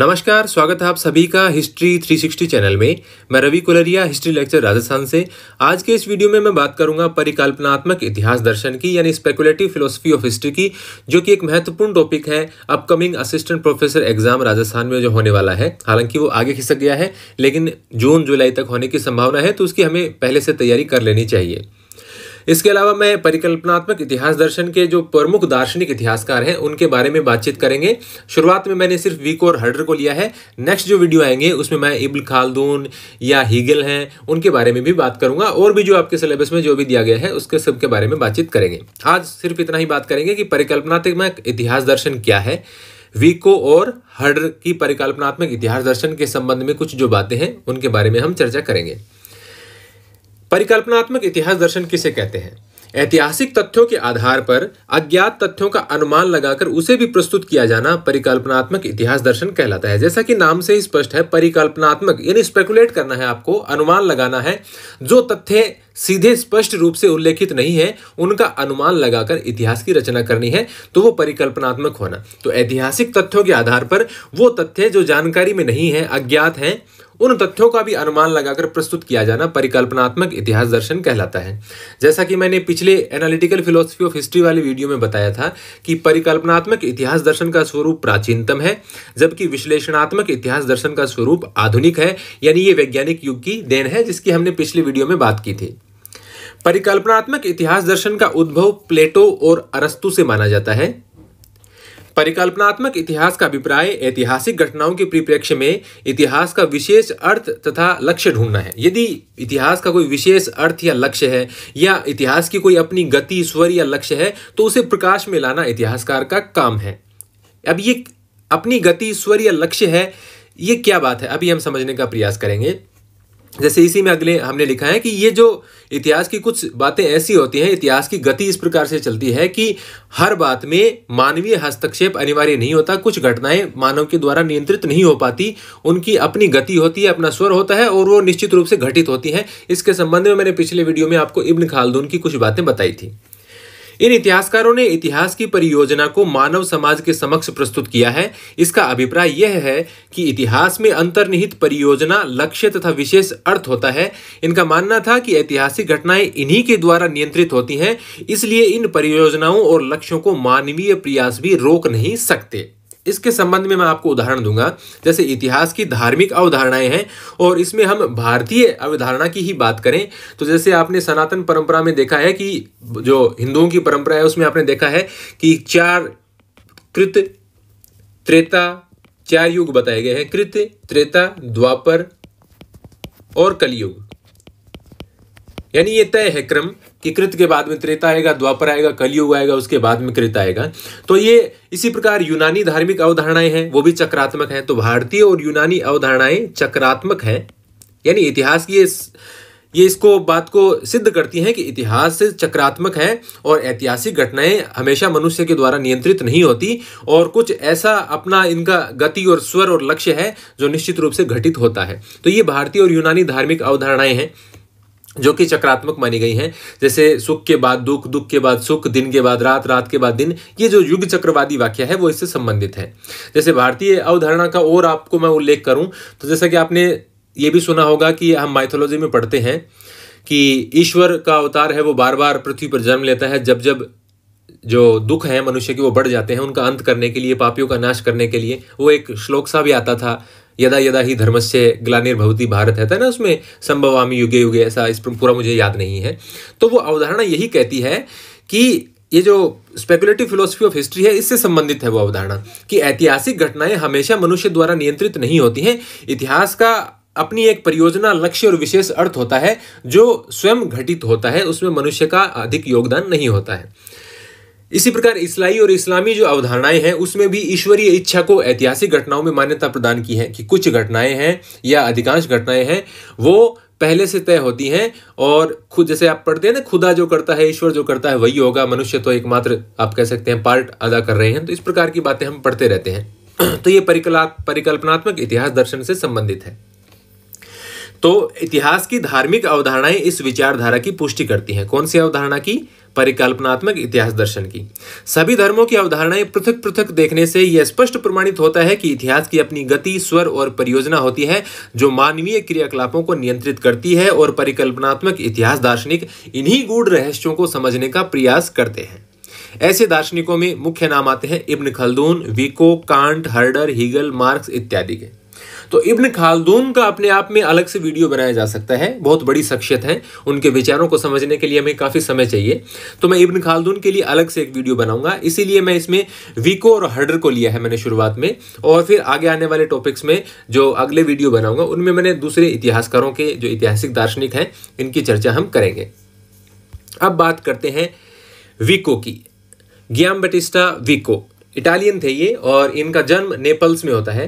नमस्कार स्वागत है आप सभी का हिस्ट्री 360 चैनल में मैं रवि कुलरिया हिस्ट्री लेक्चर राजस्थान से आज के इस वीडियो में मैं बात करूंगा परिकल्पनात्मक इतिहास दर्शन की यानी स्पेकुलेटिव फिलोसफी ऑफ हिस्ट्री की जो कि एक महत्वपूर्ण टॉपिक है upcoming assistant professor exam Rajasthan में जो होने वाला है हालांकि वो आगे खिसक गया है लेकिन जून जुलाई तक होने की संभावना है तो उसकी हमें पहले से तैयारी कर लेनी चाहिए इसके अलावा मैं परिकल्पनात्मक इतिहास दर्शन के जो प्रमुख दार्शनिक इतिहासकार हैं उनके बारे में बातचीत करेंगे शुरुआत में मैंने सिर्फ वीक और हर्डर को लिया है नेक्स्ट जो वीडियो आएंगे उसमें मैं इबल खालदून या हीगल हैं उनके बारे में भी बात करूंगा और भी जो आपके सिलेबस में जो भी दिया गया है उसके सबके बारे में बातचीत करेंगे आज सिर्फ इतना ही बात करेंगे कि परिकल्पनात्मक इतिहास दर्शन क्या है वीको और हर्डर की परिकल्पनात्मक इतिहास दर्शन के संबंध में कुछ जो बातें हैं उनके बारे में हम चर्चा करेंगे परिकल्पनात्मक इतिहास दर्शन किसे कहते हैं ऐतिहासिक तथ्यों के आधार पर अज्ञात तथ्यों का अनुमान लगाकर उसे भी प्रस्तुत किया जाना परिकल्पनात्मक इतिहास दर्शन कहलाता है जैसा कि नाम से ही स्पष्ट है परिकल्पनात्मक यानी स्पेकुलेट करना है आपको अनुमान लगाना है जो तथ्य सीधे स्पष्ट रूप से उल्लेखित नहीं है उनका अनुमान लगाकर इतिहास की रचना करनी है तो वो परिकल्पनात्मक होना तो ऐतिहासिक तथ्यों के आधार पर वो तथ्य जो जानकारी में नहीं है अज्ञात हैं उन तथ्यों का भी अनुमान लगाकर प्रस्तुत किया जाना परिकल्पनात्मक इतिहास दर्शन कहलाता है जैसा कि मैंने पिछले एनालिटिकल फिलोसफी ऑफ हिस्ट्री वाले वीडियो में बताया था कि परिकल्पनात्मक इतिहास दर्शन का स्वरूप प्राचीनतम है जबकि विश्लेषणात्मक इतिहास दर्शन का स्वरूप आधुनिक है यानी ये वैज्ञानिक युग की देन है जिसकी हमने पिछले वीडियो में बात की थी परिकल्पनात्मक इतिहास दर्शन का उद्भव प्लेटो और अरस्तु से माना जाता है परिकल्पनात्मक इतिहास का अभिप्राय ऐतिहासिक घटनाओं के परिप्रेक्ष्य में इतिहास का विशेष अर्थ तथा लक्ष्य ढूंढना है यदि इतिहास का कोई विशेष अर्थ या लक्ष्य है या इतिहास की कोई अपनी गति स्वर या लक्ष्य है तो उसे प्रकाश में लाना इतिहासकार का काम है अब ये अपनी गति स्वर या लक्ष्य है ये क्या बात है अभी हम समझने का प्रयास करेंगे जैसे इसी में अगले हमने लिखा है कि ये जो इतिहास की कुछ बातें ऐसी होती हैं इतिहास की गति इस प्रकार से चलती है कि हर बात में मानवीय हस्तक्षेप अनिवार्य नहीं होता कुछ घटनाएं मानव के द्वारा नियंत्रित नहीं हो पाती उनकी अपनी गति होती है अपना स्वर होता है और वो निश्चित रूप से घटित होती हैं इसके संबंध में मैंने पिछले वीडियो में आपको इब्न खालदून की कुछ बातें बताई थी इन इतिहासकारों ने इतिहास की परियोजना को मानव समाज के समक्ष प्रस्तुत किया है इसका अभिप्राय यह है कि इतिहास में अंतर्निहित परियोजना लक्ष्य तथा विशेष अर्थ होता है इनका मानना था कि ऐतिहासिक घटनाएं इन्हीं के द्वारा नियंत्रित होती हैं इसलिए इन परियोजनाओं और लक्ष्यों को मानवीय प्रयास भी रोक नहीं सकते इसके संबंध में मैं आपको उदाहरण दूंगा जैसे इतिहास की धार्मिक अवधारणाएं हैं और इसमें हम भारतीय अवधारणा की ही बात करें तो जैसे आपने सनातन परंपरा में देखा है कि जो हिंदुओं की परंपरा है उसमें आपने देखा है कि चार कृत त्रेता चार युग बताए गए हैं कृत त्रेता द्वापर और कलयुग यानी ये तय है क्रम कि कृत के बाद में त्रेता आएगा द्वापर आएगा कलयुग आएगा उसके बाद में कृत आएगा तो ये इसी प्रकार यूनानी धार्मिक अवधारणाएं हैं वो भी चक्रात्मक हैं तो भारतीय और यूनानी अवधारणाएं चक्रात्मक हैं यानी इतिहास की ये ये इसको बात को सिद्ध करती हैं कि इतिहास चक्रात्मक है और ऐतिहासिक घटनाएं हमेशा मनुष्य के द्वारा नियंत्रित नहीं होती और कुछ ऐसा अपना इनका गति और स्वर और लक्ष्य है जो निश्चित रूप से घटित होता है तो ये भारतीय और यूनानी धार्मिक अवधारणाएं हैं जो कि चक्रात्मक मानी गई हैं जैसे सुख के बाद दुख दुख के बाद सुख दिन के बाद रात रात के बाद दिन ये जो युग चक्रवादी वाक्य है वो इससे संबंधित है जैसे भारतीय अवधारणा का और आपको मैं उल्लेख करूं तो जैसा कि आपने ये भी सुना होगा कि हम माइथोलॉजी में पढ़ते हैं कि ईश्वर का अवतार है वो बार बार पृथ्वी पर जन्म लेता है जब जब जो दुख है मनुष्य के वो बढ़ जाते हैं उनका अंत करने के लिए पापियों का नाश करने के लिए वो एक श्लोक सा भी आता था यदा यदा ही धर्म से ग्लानिर्भवती भारत तो है ना उसमें संभवामी युगे युगे ऐसा इस पूरा मुझे याद नहीं है तो वो अवधारणा यही कहती है कि ये जो स्पेकुलेटिव फिलोसफी ऑफ हिस्ट्री है इससे संबंधित है वो अवधारणा कि ऐतिहासिक घटनाएं हमेशा मनुष्य द्वारा नियंत्रित नहीं होती हैं इतिहास का अपनी एक परियोजना लक्ष्य और विशेष अर्थ होता है जो स्वयं घटित होता है उसमें मनुष्य का अधिक योगदान नहीं होता है इसी प्रकार इस्लाई और इस्लामी जो अवधारणाएं हैं उसमें भी ईश्वरीय इच्छा को ऐतिहासिक घटनाओं में मान्यता प्रदान की है कि कुछ घटनाएं हैं या अधिकांश घटनाएं हैं वो पहले से तय होती हैं और खुद जैसे आप पढ़ते हैं ना खुदा जो करता है ईश्वर जो करता है वही होगा मनुष्य तो एकमात्र आप कह सकते हैं पार्ट अदा कर रहे हैं तो इस प्रकार की बातें हम पढ़ते रहते हैं तो ये परिकला परिकल्पनात्मक इतिहास दर्शन से संबंधित है तो इतिहास की धार्मिक अवधारणाएं इस विचारधारा की पुष्टि करती हैं कौन सी अवधारणा की परिकल्पनात्मक इतिहास दर्शन की सभी धर्मों की अवधारणाएं पृथक पृथक देखने से यह स्पष्ट प्रमाणित होता है कि इतिहास की अपनी गति स्वर और परियोजना होती है जो मानवीय क्रियाकलापों को नियंत्रित करती है और परिकल्पनात्मक इतिहास दार्शनिक इन्हीं गूढ़ रहस्यों को समझने का प्रयास करते हैं ऐसे दार्शनिकों में मुख्य नाम आते हैं Ibn Khaldun Vico Kant Herder Hegel Marx इत्यादि के तो इब्न खालदून का अपने आप में अलग से वीडियो बनाया जा सकता है बहुत बड़ी शख्सियत हैं उनके विचारों को समझने के लिए हमें काफ़ी समय चाहिए तो मैं इब्न खालदून के लिए अलग से एक वीडियो बनाऊंगा इसीलिए मैं इसमें वीको और हर्डर को लिया है मैंने शुरुआत में और फिर आगे आने वाले टॉपिक्स में जो अगले वीडियो बनाऊंगा उनमें मैंने दूसरे इतिहासकारों के जो ऐतिहासिक दार्शनिक हैं इनकी चर्चा हम करेंगे अब बात करते हैं विको की ग्याम बटिस्टा विको इटालियन थे ये और इनका जन्म नेपल्स में होता है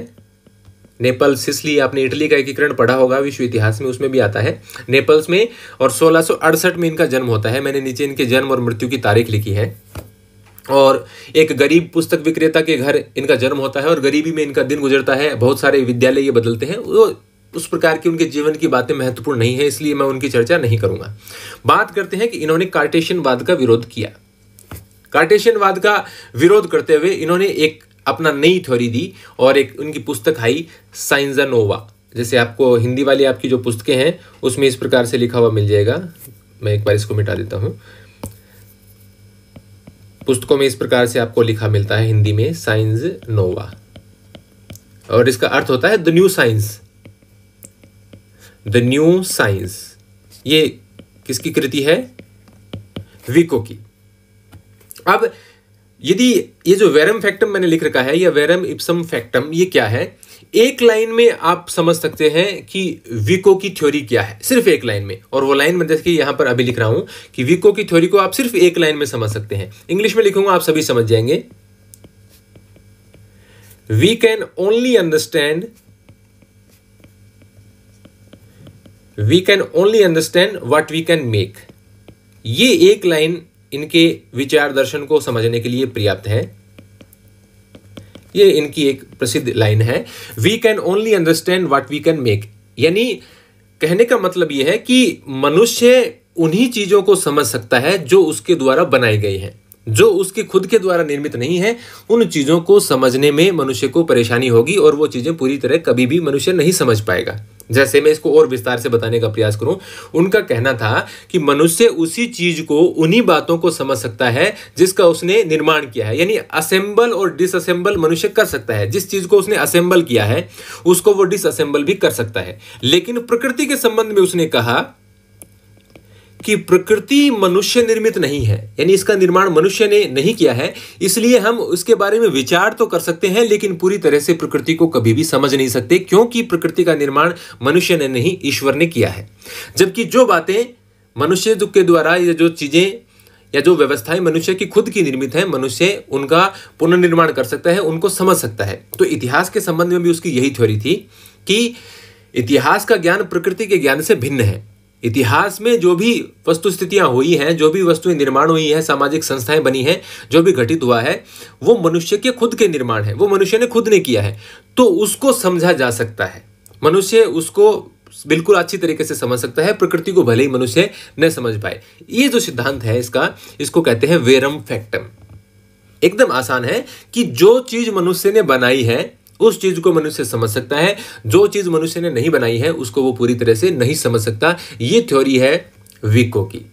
नेपल्स सिसली आपने इटली का एकीकरण पढ़ा होगा विश्व इतिहास में उसमें भी आता है नेपल्स में और सोलह में इनका जन्म होता है मैंने नीचे इनके जन्म और मृत्यु की तारीख लिखी है और एक गरीब पुस्तक विक्रेता के घर इनका जन्म होता है और गरीबी में इनका दिन गुजरता है बहुत सारे विद्यालय ये बदलते हैं वो उस प्रकार की उनके जीवन की बातें महत्वपूर्ण नहीं है इसलिए मैं उनकी चर्चा नहीं करूंगा बात करते हैं कि इन्होंने कार्टेशियन वाद का विरोध किया कार्टेशियन वाद का विरोध करते हुए इन्होंने एक अपना नई थ्योरी दी और एक उनकी पुस्तक आई साइंजा नोवा जैसे आपको हिंदी वाली आपकी जो पुस्तकें हैं उसमें इस प्रकार से लिखा हुआ मिल जाएगा मैं एक बार इसको मिटा देता हूँ पुस्तकों में इस प्रकार से आपको लिखा मिलता है हिंदी में साइंस नोवा और इसका अर्थ होता है the new science the new science ये किसकी कृति है विको की अब यदि ये जो वेरम फैक्टम मैंने लिख रखा है या वेरम इप्सम फैक्टम ये क्या है एक लाइन में आप समझ सकते हैं कि विको की थ्योरी क्या है सिर्फ एक लाइन में और वो लाइन मैं देखिए यहां पर अभी लिख रहा हूं कि विको की थ्योरी को आप सिर्फ एक लाइन में समझ सकते हैं इंग्लिश में लिखूंगा आप सभी समझ जाएंगे we can only understand we can only understand what we can make ये एक लाइन इनके विचार दर्शन को समझने के लिए पर्याप्त है ये इनकी एक प्रसिद्ध लाइन है we can only understand what we can make यानी कहने का मतलब यह है कि मनुष्य उन्हीं चीजों को समझ सकता है जो उसके द्वारा बनाई गई हैं जो उसके खुद के द्वारा निर्मित नहीं है उन चीजों को समझने में मनुष्य को परेशानी होगी और वो चीजें पूरी तरह कभी भी मनुष्य नहीं समझ पाएगा जैसे मैं इसको और विस्तार से बताने का प्रयास करूं उनका कहना था कि मनुष्य उसी चीज को उन्हीं बातों को समझ सकता है जिसका उसने निर्माण किया है यानी असेंबल और डिसअसेंबल मनुष्य कर सकता है जिस चीज को उसने असेंबल किया है उसको वो डिसअसेंबल भी कर सकता है लेकिन प्रकृति के संबंध में उसने कहा कि प्रकृति मनुष्य निर्मित नहीं है यानी इसका निर्माण मनुष्य ने नहीं किया है इसलिए हम उसके बारे में विचार तो कर सकते हैं लेकिन पूरी तरह से प्रकृति को कभी भी समझ नहीं सकते क्योंकि प्रकृति का निर्माण मनुष्य ने नहीं ईश्वर ने किया है जबकि जो बातें मनुष्य के द्वारा या जो चीज़ें या जो व्यवस्थाएं मनुष्य की खुद की निर्मित है मनुष्य उनका पुनर्निर्माण कर सकता है उनको समझ सकता है तो इतिहास के संबंध में भी उसकी यही थ्योरी थी कि इतिहास का ज्ञान प्रकृति के ज्ञान से भिन्न है इतिहास में जो भी वस्तु स्थितियां हुई हैं जो भी वस्तुएं निर्माण हुई हैं सामाजिक संस्थाएं बनी हैं जो भी घटित हुआ है वो मनुष्य के खुद के निर्माण है वो मनुष्य ने खुद ने किया है तो उसको समझा जा सकता है मनुष्य उसको बिल्कुल अच्छी तरीके से समझ सकता है प्रकृति को भले ही मनुष्य न समझ पाए ये जो सिद्धांत है इसका इसको कहते हैं वेरम फैक्टम एकदम आसान है कि जो चीज मनुष्य ने बनाई है उस चीज को मनुष्य समझ सकता है जो चीज मनुष्य ने नहीं बनाई है उसको वो पूरी तरह से नहीं समझ सकता ये थ्योरी है विको की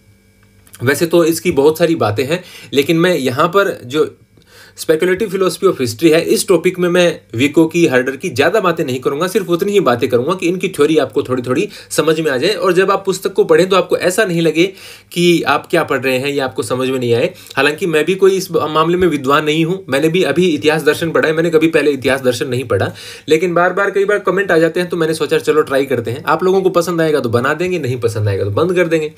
वैसे तो इसकी बहुत सारी बातें हैं लेकिन मैं यहाँ पर जो स्पेकुलेटिव फिलोसफी ऑफ हिस्ट्री है इस टॉपिक में मैं विको की हर्डर की ज़्यादा बातें नहीं करूँगा सिर्फ उतनी ही बातें करूँगा कि इनकी थ्योरी आपको थोड़ी थोड़ी समझ में आ जाए और जब आप पुस्तक को पढ़ें तो आपको ऐसा नहीं लगे कि आप क्या पढ़ रहे हैं या आपको समझ में नहीं आए हालांकि मैं भी कोई इस मामले में विद्वान नहीं हूँ मैंने भी अभी इतिहास दर्शन पढ़ा है मैंने कभी पहले इतिहास दर्शन नहीं पढ़ा लेकिन बार बार कई बार कमेंट आ जाते हैं तो मैंने सोचा चलो ट्राई करते हैं आप लोगों को पसंद आएगा तो बना देंगे नहीं पसंद आएगा तो बंद कर देंगे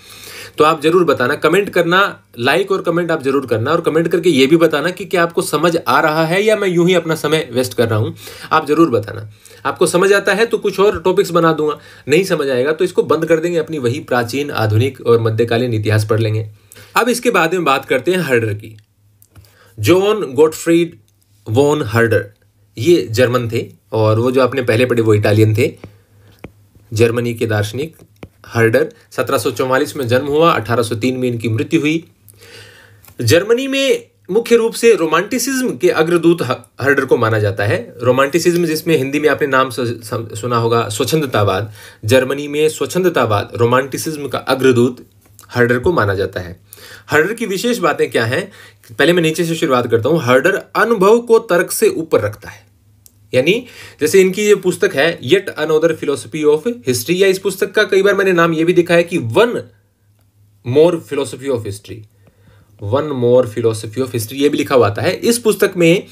तो आप जरूर बताना कमेंट करना लाइक और कमेंट आप जरूर करना और कमेंट करके ये भी बताना कि क्या आपको समझ आ रहा है या मैं यूं ही अपना समय वेस्ट कर रहा हूं आप जरूर बताना आपको समझ आता है तो कुछ और टॉपिक्स बना दूंगा नहीं समझ आएगा तो इसको बंद कर देंगे अपनी वही प्राचीन आधुनिक और मध्यकालीन इतिहास पढ़ लेंगे अब इसके बाद में बात करते हैं हर्डर की जॉन गोटफ्रीड वोन हर्डर ये जर्मन थे और वो जो आपने पहले पढ़े वो इटालियन थे जर्मनी के दार्शनिक हर्डर 1744 में जन्म हुआ 1803 में इनकी मृत्यु हुई जर्मनी में मुख्य रूप से रोमांटिसिज्म के अग्रदूत हर्डर को माना जाता है रोमांटिसिज्म जिसमें हिंदी में आपने नाम सुना होगा स्वच्छंदतावाद जर्मनी में स्वच्छंदतावाद रोमांटिसिज्म का अग्रदूत हर्डर को माना जाता है हर्डर की विशेष बातें क्या हैं पहले मैं नीचे से शुरुआत करता हूँ हर्डर अनुभव को तर्क से ऊपर रखता है यानी जैसे इनकी ये पुस्तक है yet another philosophy of history या इस पुस्तक का कई बार मैंने नाम ये भी दिखा है कि one more philosophy of history one more philosophy of history ये भी लिखा हुआ है इस पुस्तक में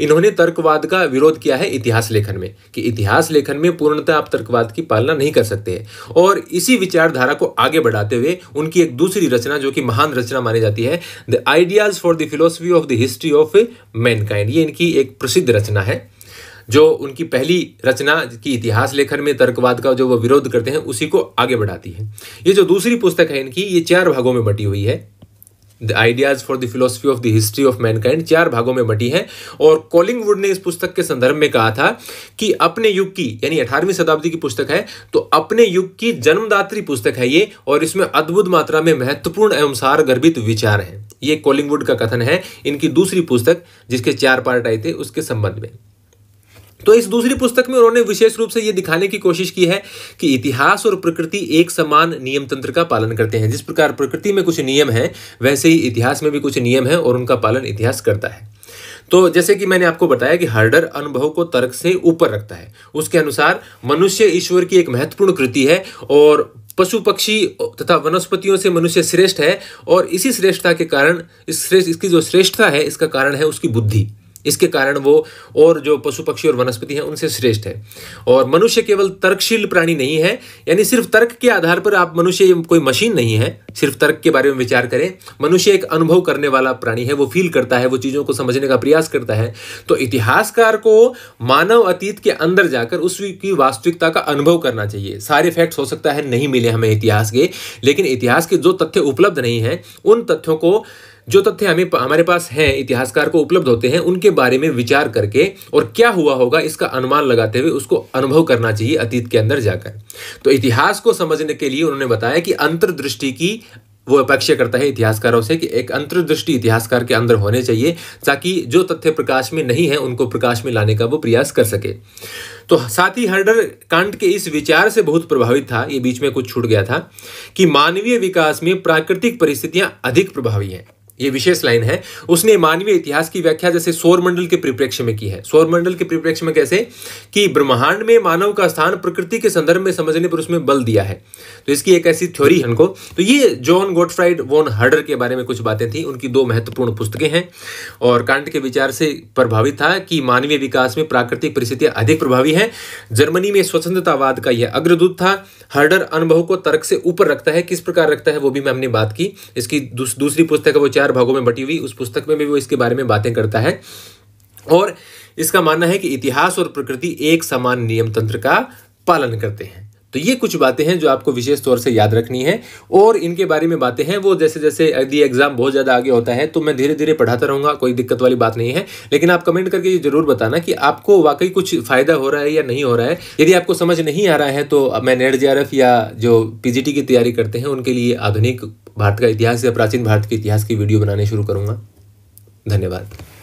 इन्होंने तर्कवाद का विरोध किया है इतिहास लेखन में कि इतिहास लेखन में पूर्णतः आप तर्कवाद की पालना नहीं कर सकते हैं और इसी विचारधारा को आगे बढ़ाते हुए उनकी एक दूसरी रचना जो कि महान रचना मानी जाती है the ideas for the philosophy of the history of mankind ये इनकी एक प्रसिद्ध रचना है जो उनकी पहली रचना की इतिहास लेखन में तर्कवाद का जो वो विरोध करते हैं उसी को आगे बढ़ाती है ये जो दूसरी पुस्तक है इनकी ये चार भागों में बटी हुई है the ideas for the philosophy of the history of mankind चार भागों में बटी है और कॉलिंगवुड ने इस पुस्तक के संदर्भ में कहा था कि अपने युग की यानी अठारहवीं शताब्दी की पुस्तक है तो अपने युग की जन्मदात्री पुस्तक है ये और इसमें अद्भुत मात्रा में महत्वपूर्ण एवं सार गर्भित विचार हैं ये कॉलिंगवुड का कथन है इनकी दूसरी पुस्तक जिसके चार पार्ट आए थे उसके संबंध में तो इस दूसरी पुस्तक में उन्होंने विशेष रूप से ये दिखाने की कोशिश की है कि इतिहास और प्रकृति एक समान नियम तंत्र का पालन करते हैं जिस प्रकार प्रकृति में कुछ नियम हैं वैसे ही इतिहास में भी कुछ नियम हैं और उनका पालन इतिहास करता है तो जैसे कि मैंने आपको बताया कि हर्डर अनुभव को तर्क से ऊपर रखता है उसके अनुसार मनुष्य ईश्वर की एक महत्वपूर्ण कृति है और पशु पक्षी तथा वनस्पतियों से मनुष्य श्रेष्ठ है और इसी श्रेष्ठता के कारण इस श्रेष्ठ इसकी जो श्रेष्ठता है इसका कारण है उसकी बुद्धि इसके कारण वो और जो पशु पक्षी और वनस्पति हैं उनसे श्रेष्ठ है और मनुष्य केवल तर्कशील प्राणी नहीं है यानी सिर्फ तर्क के आधार पर आप मनुष्य कोई मशीन नहीं है सिर्फ तर्क के बारे में विचार करें मनुष्य एक अनुभव करने वाला प्राणी है वो फील करता है वो चीज़ों को समझने का प्रयास करता है तो इतिहासकार को मानव अतीत के अंदर जाकर उसकी वास्तविकता का अनुभव करना चाहिए सारे फैक्ट्स हो सकता है नहीं मिले हमें इतिहास के लेकिन इतिहास के जो तथ्य उपलब्ध नहीं हैं उन तथ्यों को जो तथ्य हमें हमारे पास हैं इतिहासकार को उपलब्ध होते हैं उनके बारे में विचार करके और क्या हुआ होगा इसका अनुमान लगाते हुए उसको अनुभव करना चाहिए अतीत के अंदर जाकर तो इतिहास को समझने के लिए उन्होंने बताया कि अंतर्दृष्टि की वो अपेक्षा करता है इतिहासकारों से कि एक अंतर्दृष्टि इतिहासकार के अंदर होने चाहिए ताकि जो तथ्य प्रकाश में नहीं है उनको प्रकाश में लाने का वो प्रयास कर सके तो साथ ही हर्डर कांट के इस विचार से बहुत प्रभावित था ये बीच में कुछ छूट गया था कि मानवीय विकास में प्राकृतिक परिस्थितियां अधिक प्रभावी हैं ये विशेष लाइन है उसने मानवीय इतिहास की व्याख्या जैसे सौरमंडल के परिप्रेक्ष्य में की है सौरमंडल के परिप्रेक्ष्य में कैसे कि ब्रह्मांड में मानव का स्थान प्रकृति के संदर्भ में समझने पर उसमें बल दिया है तो इसकी एक ऐसी थ्योरी है उनको तो ये जॉन गोटफ्राइड वॉन हर्डर के बारे में कुछ बातें थी उनकी दो महत्वपूर्ण पुस्तकें हैं और कांट के विचार से प्रभावित था कि मानवीय विकास में प्राकृतिक परिस्थितियां अधिक प्रभावी हैं जर्मनी में स्वतंत्रतावाद का यह अग्रदूत था हर्डर अनुभव को तर्क से ऊपर रखता है किस प्रकार रखता है वो भी मैं हमने बात की इसकी दूसरी पुस्तक है वो चार चार भागों में बटी हुई उस पुस्तक में भी वो इसके बारे में बातें करता है और इसका मानना है कि इतिहास और प्रकृति एक समान नियम तंत्र का पालन करते हैं तो ये कुछ बातें हैं जो आपको विशेष तौर से याद रखनी है और इनके बारे में बातें हैं वो जैसे जैसे यदि एग्जाम बहुत ज़्यादा आगे होता है तो मैं धीरे धीरे पढ़ाता रहूंगा कोई दिक्कत वाली बात नहीं है लेकिन आप कमेंट करके ये जरूर बताना कि आपको वाकई कुछ फायदा हो रहा है या नहीं हो रहा है यदि आपको समझ नहीं आ रहा है तो मैं नेट जे या जो पीजीटी की तैयारी करते हैं उनके लिए आधुनिक भारत का इतिहास या प्राचीन भारत के इतिहास की वीडियो बनाने शुरू करूँगा धन्यवाद